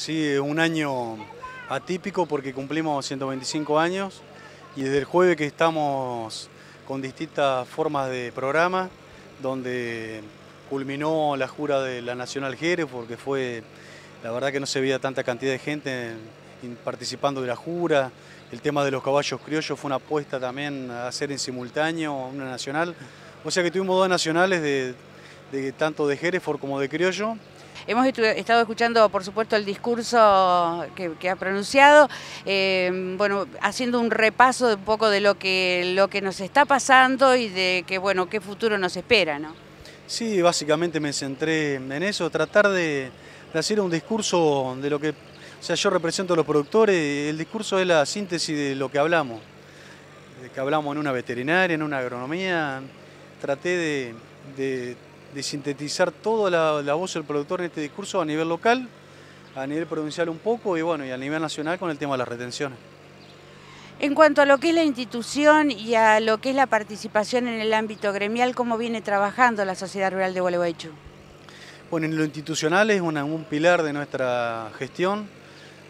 Sí, un año atípico porque cumplimos 125 años y desde el jueves que estamos con distintas formas de programa, donde culminó la jura de la Nacional Jerez porque fue, la verdad que no se veía tanta cantidad de gente participando de la jura, el tema de los caballos criollos fue una apuesta también a hacer en simultáneo una nacional, o sea que tuvimos dos nacionales de, tanto de Hereford como de criollo Hemos estado escuchando, por supuesto, el discurso que, ha pronunciado, eh, bueno, haciendo un repaso de un poco de lo que, lo que nos está pasando y de que, bueno, qué futuro nos espera, ¿no? Sí, básicamente me centré en eso, tratar de, hacer un discurso de lo que, o sea, yo represento a los productores, el discurso es la síntesis de lo que hablamos, de que hablamos en una veterinaria, en una agronomía, traté de de sintetizar toda la, voz del productor en este discurso a nivel local, a nivel provincial un poco y bueno, y a nivel nacional con el tema de las retenciones. En cuanto a lo que es la institución y a lo que es la participación en el ámbito gremial, ¿cómo viene trabajando la Sociedad Rural de Gualeguaychú? Bueno, en lo institucional es un pilar de nuestra gestión,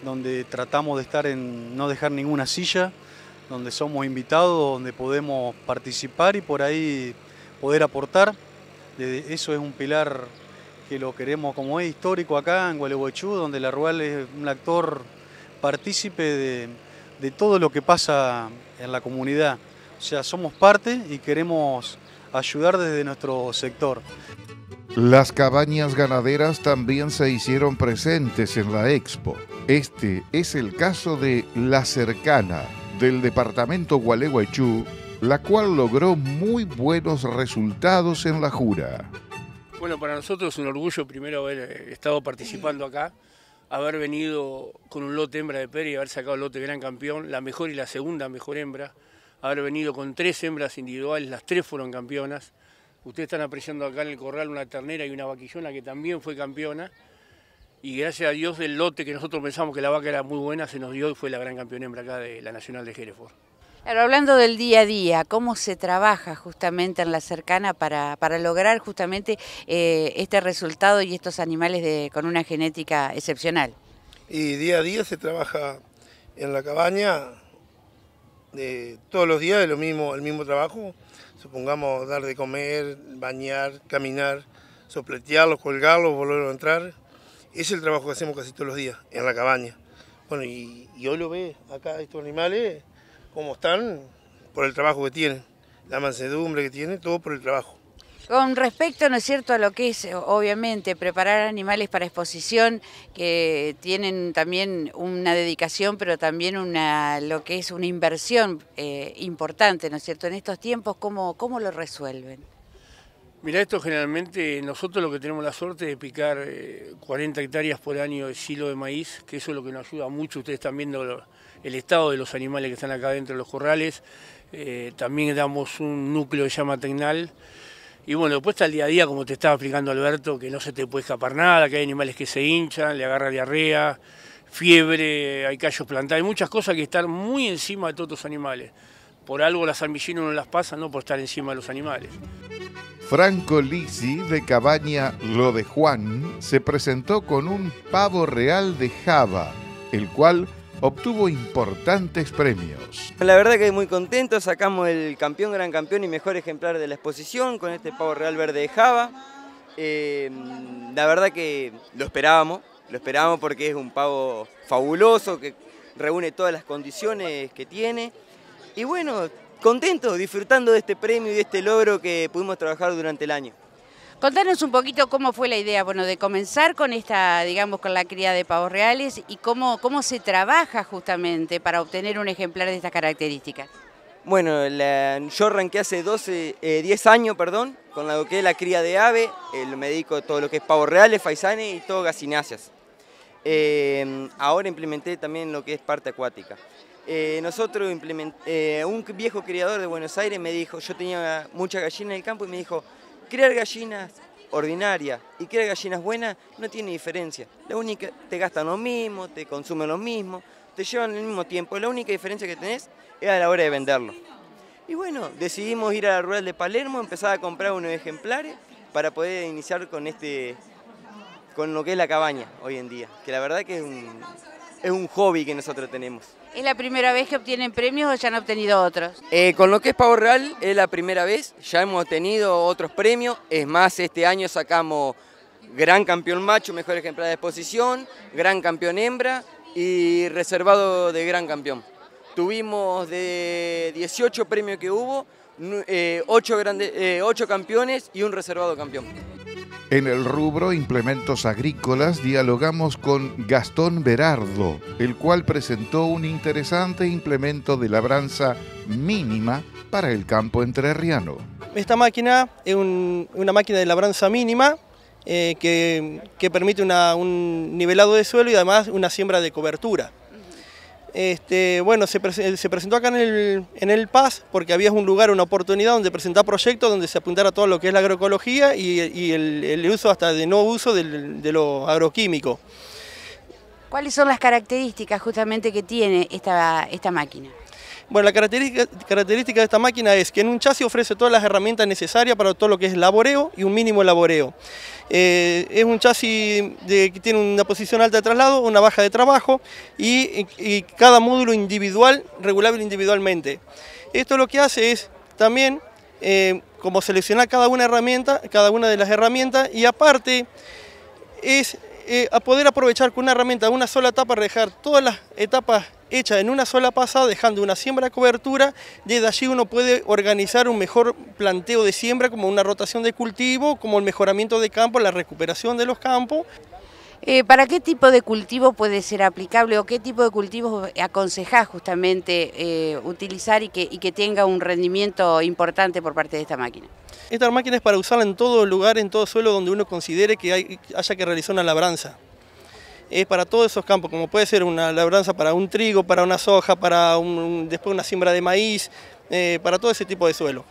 donde tratamos de estar en no dejar ninguna silla, donde somos invitados, donde podemos participar y por ahí poder aportar eso es un pilar que lo queremos como es histórico acá en Gualeguaychú, donde la Rural es un actor partícipe de, todo lo que pasa en la comunidad. O sea, somos parte y queremos ayudar desde nuestro sector. Las cabañas ganaderas también se hicieron presentes en la expo. Este es el caso de La Cercana, del departamento Gualeguaychú, la cual logró muy buenos resultados en la jura. Bueno, para nosotros es un orgullo primero haber eh, estado participando acá, haber venido con un lote hembra de Pérez y haber sacado el lote gran campeón, la mejor y la segunda mejor hembra, haber venido con tres hembras individuales, las tres fueron campeonas. Ustedes están apreciando acá en el corral una ternera y una vaquillona que también fue campeona. Y gracias a Dios del lote que nosotros pensamos que la vaca era muy buena, se nos dio y fue la gran campeona hembra acá de la Nacional de Hereford hablando del día a día, ¿cómo se trabaja justamente en la cercana para, lograr justamente eh, este resultado y estos animales de, con una genética excepcional? Y día a día se trabaja en la cabaña, eh, todos los días lo mismo, el mismo trabajo, supongamos dar de comer, bañar, caminar, sopletearlos, colgarlos, volver a entrar. es el trabajo que hacemos casi todos los días en la cabaña. Bueno, y, y hoy lo ve acá estos animales ¿Cómo están por el trabajo que tienen, la mansedumbre que tienen, todo por el trabajo. Con respecto, ¿no es cierto?, a lo que es, obviamente, preparar animales para exposición, que tienen también una dedicación, pero también una, lo que es una inversión eh, importante, ¿no es cierto?, en estos tiempos, ¿cómo, cómo lo resuelven? Mira, esto generalmente nosotros lo que tenemos la suerte de picar 40 eh, hectáreas por año de silo de maíz, que eso es lo que nos ayuda mucho. Ustedes están viendo el estado de los animales que están acá dentro de los corrales. Eh, también damos un núcleo de llama tecnal. Y bueno, después está el día a día, como te estaba explicando Alberto, que no se te puede escapar nada, que hay animales que se hinchan, le agarra diarrea, fiebre, hay callos plantados, hay muchas cosas que están muy encima de todos los animales. Por algo las ambillinas no las pasan, no por estar encima de los animales. Franco Lisi de Cabaña Lo de Juan se presentó con un pavo real de Java, el cual obtuvo importantes premios. La verdad que muy contento, sacamos el campeón, gran campeón y mejor ejemplar de la exposición con este pavo real verde de Java. Eh, la verdad que lo esperábamos, lo esperábamos porque es un pavo fabuloso que reúne todas las condiciones que tiene. Y bueno, contento, disfrutando de este premio y de este logro que pudimos trabajar durante el año. Contanos un poquito cómo fue la idea, bueno, de comenzar con esta, digamos, con la cría de pavos reales y cómo, cómo se trabaja justamente para obtener un ejemplar de estas características. Bueno, yo arranqué hace 12, 10 eh, años, perdón, con la que es la cría de ave, eh, me dedico todo lo que es pavos reales, faisanes y todo gasináceas. Em, ahora implementé también lo que es parte acuática. Eh, nosotros eh, un viejo criador de Buenos Aires me dijo, yo tenía mucha gallina en el campo y me dijo, crear gallinas ordinarias y crear gallinas buenas no tiene diferencia. La única, te gastan lo mismo, te consumen lo mismo, te llevan el mismo tiempo. La única diferencia que tenés es a la hora de venderlo. Y bueno, decidimos ir a la rural de Palermo, empezar a comprar unos ejemplares para poder iniciar con este con lo que es la cabaña hoy en día, que la verdad que es un, es un hobby que nosotros tenemos. ¿Es la primera vez que obtienen premios o ya han obtenido otros? Eh, con lo que es Pavo Real es la primera vez, ya hemos obtenido otros premios, es más, este año sacamos gran campeón macho, mejor ejemplar de exposición, gran campeón hembra y reservado de gran campeón. Tuvimos de 18 premios que hubo, eh, grandes, 8 eh, campeones y un reservado campeón. En el rubro implementos agrícolas dialogamos con Gastón Berardo, el cual presentó un interesante implemento de labranza mínima para el campo entrerriano. Esta máquina es una máquina de labranza mínima eh, que, permite un nivelado de suelo y además una siembra de cobertura. Este, bueno, se, presentó acá en el, en Paz porque había un lugar, una oportunidad donde presentar proyectos, donde se apuntara todo lo que es la agroecología y, el, uso hasta de no uso de lo agroquímico. ¿Cuáles son las características justamente que tiene esta máquina? Bueno, la característica, característica, de esta máquina es que en un chasis ofrece todas las herramientas necesarias para todo lo que es laboreo y un mínimo laboreo. Eh, es un chasis que tiene una posición alta de traslado, una baja de trabajo y, cada módulo individual, regulable individualmente. Esto lo que hace es también eh, como seleccionar cada una, herramienta, cada una de las herramientas y aparte es eh, a poder aprovechar con una herramienta una sola etapa, dejar todas las etapas hecha en una sola pasada, dejando una siembra a cobertura, desde allí uno puede organizar un mejor planteo de siembra, como una rotación de cultivo, como el mejoramiento de campo, la recuperación de los campos. Eh, ¿Para qué tipo de cultivo puede ser aplicable o qué tipo de cultivos aconsejás justamente eh, utilizar y que, que tenga un rendimiento importante por parte de esta máquina? Esta máquina es para usarla en todo lugar, en todo suelo donde uno considere que haya que realizar una labranza es para todos esos campos, como puede ser una labranza para un trigo, para una soja, para un, después una siembra de maíz, eh, para todo ese tipo de suelo.